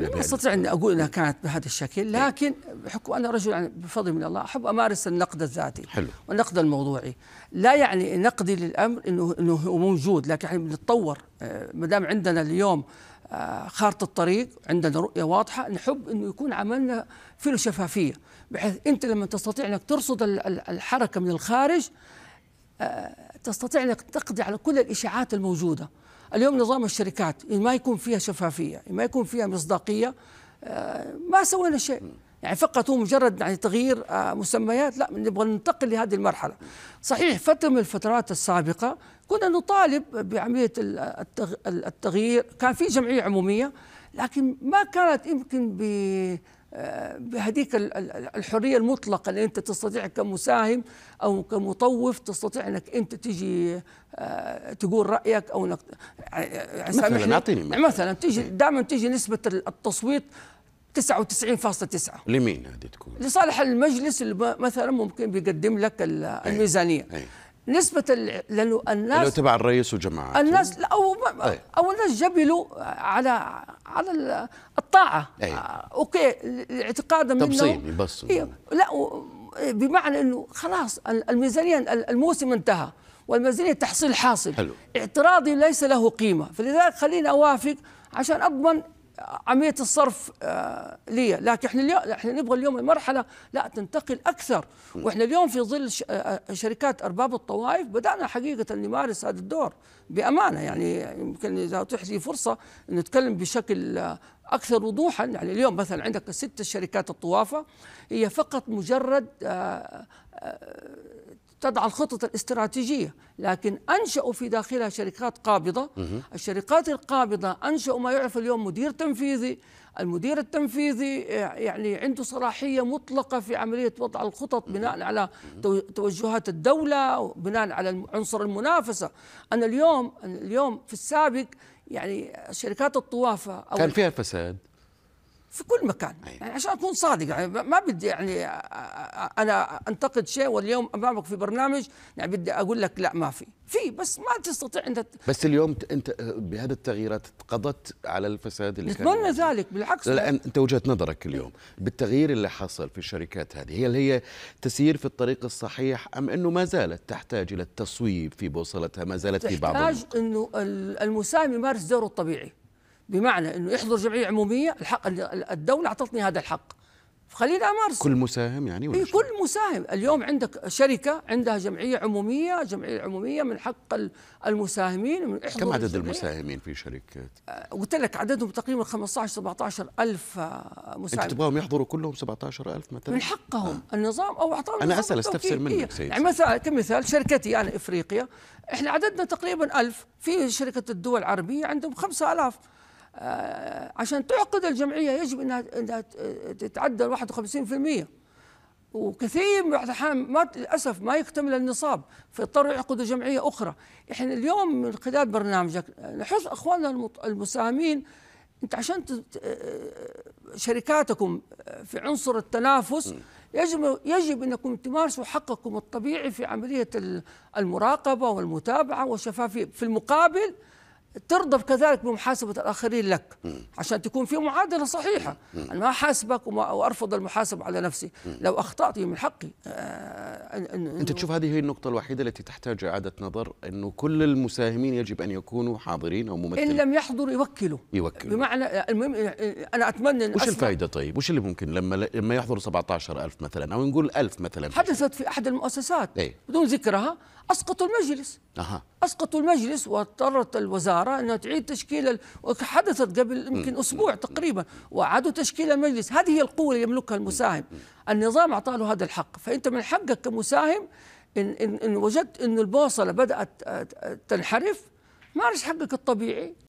لا استطيع ان اقول انها كانت بهذا الشكل إيه. لكن بحكم انا رجل يعني بفضل من الله احب امارس النقد الذاتي حلو. والنقد الموضوعي لا يعني نقدي للامر انه انه هو موجود لكن احنا بنتطور آه، ما دام عندنا اليوم آه، خارطة الطريق عندنا رؤية واضحة نحب أنه يكون عملنا فيه شفافية بحيث أنت لما تستطيع أنك ترصد الحركة من الخارج آه، تستطيع أنك تقضي على كل الإشاعات الموجودة اليوم نظام الشركات ما يكون فيها شفافيه ما يكون فيها مصداقيه آه، ما سوينا شيء يعني فقط هو مجرد يعني تغيير آه، مسميات لا نبغى ننتقل لهذه المرحله صحيح فتره من الفترات السابقه كنا نطالب بعمليه التغيير كان في جمعيه عموميه لكن ما كانت يمكن بهديك الحريه المطلقه اللي انت تستطيع كمساهم او كمطوف تستطيع انك انت تجي آه، تقول رايك او انك آه، آه، مثلا اعطيني مثلا, تجي إيه. دائما تجي نسبه التصويت 99.9 لمين هذه تكون؟ لصالح المجلس اللي مثلا ممكن بيقدم لك إيه. الميزانيه أي. أي. نسبة لأنه الناس تبع الرئيس وجماعته الناس لا أو إيه. أو الناس جبلوا على على الطاعه أيه. اوكي اعتقادا منه تبصيل إيه لا إيه، بمعنى انه خلاص الميزانيه الموسم انتهى والميزانيه تحصيل حاصل حلو. اعتراضي ليس له قيمه فلذلك خليني اوافق عشان اضمن عمليه الصرف آه، لي لكن احنا اليوم احنا نبغى اليوم المرحله لا تنتقل اكثر واحنا اليوم في ظل آه، آه، شركات ارباب الطوائف بدانا حقيقه نمارس هذا الدور بامانه يعني يمكن اذا اتيح لي فرصه نتكلم بشكل اكثر وضوحا يعني اليوم مثلا عندك ست شركات الطوافه هي فقط مجرد تضع الخطط الاستراتيجية لكن أنشأوا في داخلها شركات قابضة الشركات القابضة أنشأوا ما يعرف اليوم مدير تنفيذي المدير التنفيذي آه، يعني عنده صلاحية مطلقة في عملية وضع الخطط بناء على توجهات الدولة وبناء على عنصر المنافسة أنا اليوم اليوم في السابق يعني شركات الطوافة أو كان فيها فساد في كل مكان يعني عشان اكون صادق يعني ما بدي يعني انا انتقد شيء واليوم امامك في برنامج يعني بدي اقول لك لا ما في في بس ما تستطيع انت بس اليوم انت بهذه التغييرات قضت على الفساد اللي نتمنى ذلك بالعكس لا انت وجهه نظرك اليوم بالتغيير اللي حصل في الشركات هذه هل هي تسير في الطريق الصحيح ام انه ما زالت تحتاج الى التصويب في بوصلتها ما زالت في بعض تحتاج انه المساهم يمارس دوره الطبيعي بمعنى انه يحضر جمعيه عموميه الحق الدوله اعطتني هذا الحق فخليني امارس كل مساهم يعني ولا إيه، كل مساهم اليوم عندك شركه عندها جمعيه عموميه جمعيه عموميه من حق المساهمين من كم عدد الجمعية. المساهمين في شركات آه، قلت لك عددهم تقريبا 15 17 الف آه، مساهم انت تبغاهم يحضروا كلهم 17 الف مثلا من حقهم آه. النظام او اعطاهم انا اسال استفسر منك سيد يعني مثلا كمثال شركتي انا افريقيا احنا عددنا تقريبا ألف في شركه الدول العربيه عندهم 5000 آه، عشان تعقد الجمعيه يجب انها انها تتعدى 51% وكثير من الاحيان ما للاسف ما يكتمل النصاب فيضطروا يعقدوا جمعيه اخرى، احنا اليوم من خلال برنامجك نحث اخواننا المساهمين انت عشان شركاتكم في عنصر التنافس يجب يجب انكم تمارسوا حقكم الطبيعي في عمليه المراقبه والمتابعه والشفافيه، في المقابل ترضى كذلك بمحاسبة الآخرين لك عشان تكون في معادلة صحيحة أنا ما أحاسبك وأرفض المحاسبة على نفسي لو أخطأت من حقي آه، أن أنت تشوف هذه هي النقطة الوحيدة التي تحتاج إعادة نظر أنه كل المساهمين يجب أن يكونوا حاضرين أو ممثلين إن لم يحضروا يوكلوا يوكلوا بمعنى المهم أنا أتمنى أن وش الفائدة طيب وش اللي ممكن لما لما يحضروا 17000 مثلا أو نقول 1000 مثلا حدثت في أحد المؤسسات إيه. بدون ذكرها أسقطوا المجلس أها. أسقطوا المجلس واضطرت الوزارة الإدارة أنها تعيد تشكيل حدثت قبل يمكن أسبوع تقريبا وعادوا تشكيل المجلس هذه هي القوة اللي يملكها المساهم النظام أعطى له هذا الحق فأنت من حقك كمساهم إن, إن, إن وجدت أن البوصلة بدأت تنحرف مارس حقك الطبيعي